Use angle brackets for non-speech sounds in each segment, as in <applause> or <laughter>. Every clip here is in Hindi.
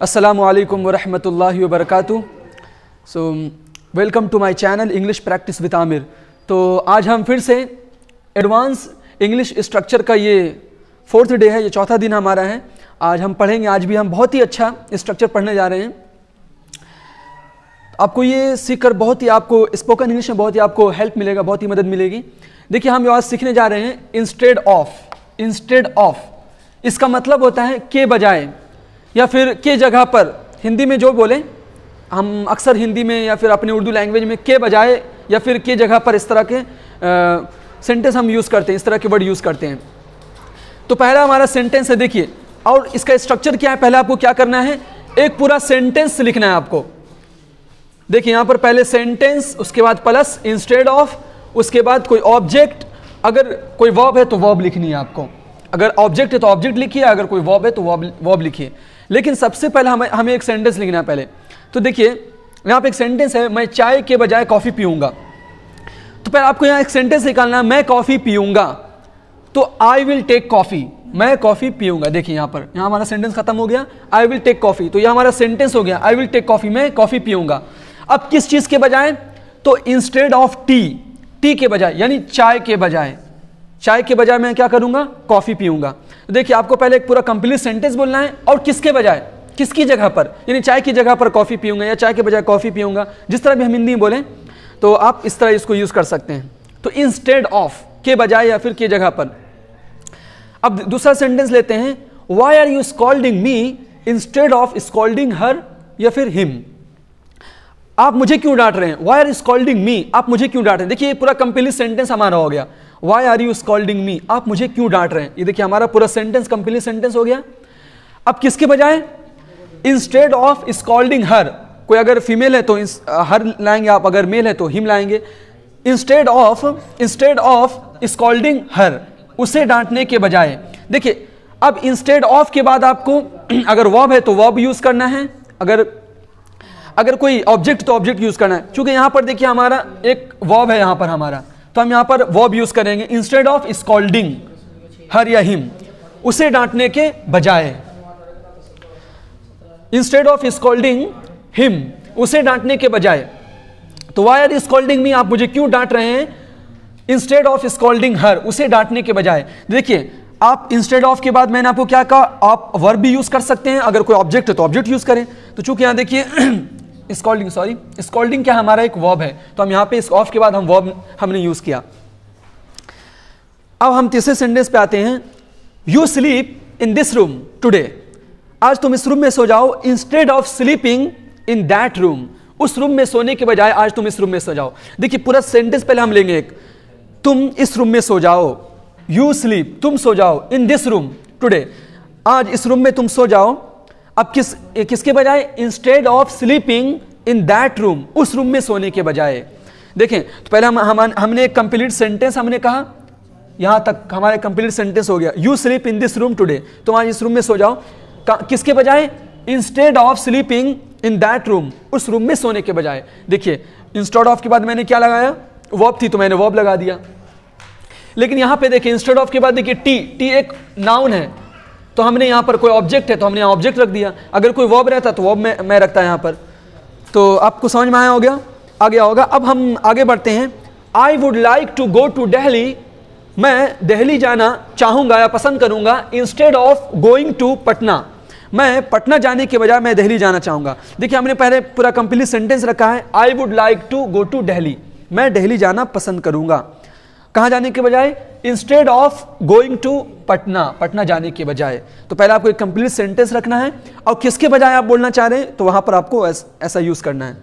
Assalamu warahmatullahi वरक so welcome to my channel English practice with Aamir तो आज हम फिर से एडवांस इंग्लिश स्ट्रक्चर का ये फोर्थ डे है ये चौथा दिन हमारा है आज हम पढ़ेंगे आज भी हम बहुत ही अच्छा स्ट्रक्चर पढ़ने जा रहे हैं आपको ये सीखकर बहुत ही आपको स्पोकन इंग्लिश में बहुत ही आपको हेल्प मिलेगा बहुत ही मदद मिलेगी देखिए हम आज सीखने जा रहे हैं इंस्टेड ऑफ इंस्टेड ऑफ इसका मतलब होता है के बजाय या फिर के जगह पर हिंदी में जो बोलें हम अक्सर हिंदी में या फिर अपने उर्दू लैंग्वेज में के बजाय या फिर के जगह पर इस तरह के सेंटेंस हम यूज़ करते हैं इस तरह के वर्ड यूज़ करते हैं तो पहला हमारा सेंटेंस है देखिए और इसका स्ट्रक्चर क्या है पहले आपको क्या करना है एक पूरा सेंटेंस लिखना है आपको देखिए यहाँ पर पहले सेंटेंस उसके बाद प्लस इंस्टेड ऑफ उसके बाद कोई ऑब्जेक्ट अगर कोई वॉब है तो वॉब लिखनी है आपको अगर ऑब्जेक्ट है तो ऑब्जेक्ट लिखिए अगर कोई वॉब है तो वॉब वॉब लिखिए लेकिन सबसे पहले हमें हमें एक सेंटेंस लिखना है पहले तो देखिए यहाँ पे एक सेंटेंस है मैं चाय के बजाय कॉफ़ी पीऊँगा तो पहले आपको यहाँ एक सेंटेंस निकालना है मैं कॉफ़ी पीऊँगा तो आई विल टेक कॉफ़ी मैं कॉफ़ी पीऊँगा देखिए यहाँ पर यहाँ हमारा सेंटेंस खत्म हो गया आई विल टेक कॉफ़ी तो यह हमारा सेंटेंस हो गया आई विल टेक कॉफ़ी मैं कॉफ़ी पीऊँगा अब किस चीज़ के बजाय तो इंस्टेड ऑफ टी टी के बजाय यानी चाय के बजाय चाय के बजाय मैं क्या करूंगा कॉफ़ी पीऊंगा तो देखिए आपको पहले एक पूरा कंप्लीट सेंटेंस बोलना है और किसके बजाय किसकी जगह पर यानी चाय की जगह पर कॉफ़ी पीऊंगा या चाय के बजाय कॉफ़ी पीऊंगा जिस तरह भी हम हिंदी बोलें तो आप इस तरह इसको यूज़ कर सकते हैं तो इंस्टेड ऑफ के बजाय या फिर की जगह पर अब दूसरा सेंटेंस लेते हैं why are you scolding me instead of scolding her या फिर हिम आप मुझे क्यों डांट रहे हैं वाई आर स्कॉल्डिंग मी आप मुझे क्यों डांट रहे हैं देखिए पूरा कंप्लीट सेंटेंस हमारा हो गया why are you scolding me आप मुझे क्यों डांट रहे हैं ये देखिए हमारा पूरा सेंटेंस कंप्लीट सेंटेंस हो गया अब किसके बजाय इंस्टेड ऑफ स्कॉल्डिंग हर कोई अगर फीमेल है तो हर लाएंगे आप अगर मेल है तो हिम लाएंगे instead of instead of scolding her उसे डांटने के बजाय देखिए अब इंस्टेड ऑफ के बाद आपको <clears throat> अगर वॉब है तो वॉब यूज करना है अगर अगर कोई ऑब्जेक्ट तो ऑब्जेक्ट यूज करना है क्योंकि यहां पर देखिए हमारा एक वॉब है यहां पर हमारा तो हम यहां पर वॉब यूज करेंगे इंस्टेड ऑफ स्कॉल्डिंग हर या हिम उसे डांटने के बजाय इंस्टेड ऑफ स्कॉल्डिंग हिम उसे डांटने के बजाय तो वाई आर स्कॉल्डिंग मी आप मुझे क्यों डांट रहे हैं इंस्टेड ऑफ स्कॉल्डिंग हर उसे डांटने के बजाय देखिए आप इंस्टेड ऑफ के बाद मैंने आपको क्या कहा आप वर्ब भी यूज कर सकते हैं अगर कोई ऑब्जेक्ट है तो ऑब्जेक्ट यूज करें तो चूंकि यहां देखिए स्कॉल्डिंग सॉरी स्कॉल्डिंग क्या हमारा एक वॉब है तो हम यहाँ पे इस ऑफ के बाद हम वॉब हमने यूज़ किया अब हम तीसरे सेंटेंस पे आते हैं you sleep in this room today आज तुम इस रूम में सो जाओ instead of sleeping in that room उस रूम में सोने के बजाय आज तुम इस रूम में सो जाओ देखिए पूरा सेंटेंस पहले हम लेंगे एक तुम इस रूम में सो जाओ यू स्लीप तुम सो जाओ इन दिस रूम टुडे आज इस रूम में तुम सो जाओ अब किस किसके बजाय instead of sleeping in that room उस रूम में सोने के बजाय देखें तो पहले हम, हम हमने एक कंप्लीट सेंटेंस हमने कहा यहां तक हमारे कंप्लीट सेंटेंस हो गया you sleep in this room today तुम आज इस रूम में सो जाओ किसके बजाय instead of sleeping in that room उस रूम में सोने के बजाय देखिए इंस्टेड ऑफ के बाद मैंने क्या लगाया वॉब थी तो मैंने वॉब लगा दिया लेकिन यहां पे देखिए इंस्टेड ऑफ के बाद देखिए टी टी एक नाउन है तो हमने यहाँ पर कोई ऑब्जेक्ट है तो हमने यहाँ ऑब्जेक्ट रख दिया अगर कोई वॉब रहता तो वॉब में मैं रखता यहाँ पर तो आपको समझ में आया हो गया आ गया होगा अब हम आगे बढ़ते हैं I would like to go to Delhi मैं दिल्ली जाना चाहूँगा या पसंद करूँगा instead of going to Patna मैं पटना जाने के बजाय मैं दिल्ली जाना चाहूँगा देखिए हमने पहले पूरा कंप्लीट सेंटेंस रखा है I would like to go to Delhi मैं दिल्ली जाना पसंद करूँगा कहाँ जाने के बजाय instead of going to Patna Patna जाने के बजाय तो पहले आपको एक कंप्लीट सेंटेंस रखना है और किसके बजाय आप बोलना चाह रहे हैं तो वहाँ पर आपको ऐसा यूज़ करना है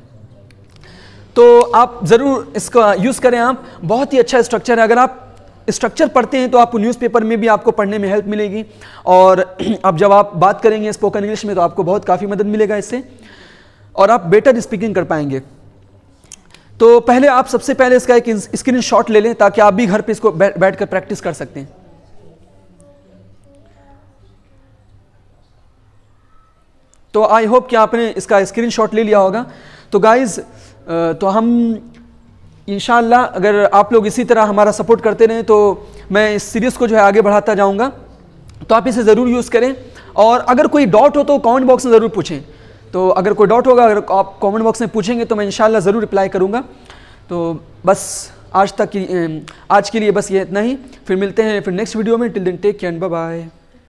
तो आप ज़रूर इसका यूज़ करें आप बहुत ही अच्छा स्ट्रक्चर है अगर आप स्ट्रक्चर पढ़ते हैं तो आपको न्यूज़पेपर में भी आपको पढ़ने में हेल्प मिलेगी और <clears throat> अब जब आप बात करेंगे स्पोकन इंग्लिश में तो आपको बहुत काफ़ी मदद मिलेगा इससे और आप बेटर स्पीकिंग कर पाएंगे तो पहले आप सबसे पहले इसका एक स्क्रीन शॉट ले लें ताकि आप भी घर पे इसको बैठ, कर प्रैक्टिस कर सकते हैं तो आई होप कि आपने इसका स्क्रीन शॉट ले लिया होगा तो गाइज तो हम इन अगर आप लोग इसी तरह हमारा सपोर्ट करते रहें तो मैं इस सीरीज़ को जो है आगे बढ़ाता जाऊँगा तो आप इसे ज़रूर यूज़ करें और अगर कोई डाउट हो तो कमेंट बॉक्स में ज़रूर पूछें तो अगर कोई डाउट होगा अगर आप कमेंट बॉक्स में पूछेंगे तो मैं इंशाल्लाह ज़रूर रिप्लाई करूँगा तो बस आज तक की आज के लिए बस ये इतना ही फिर मिलते हैं फिर नेक्स्ट वीडियो में till then take care bye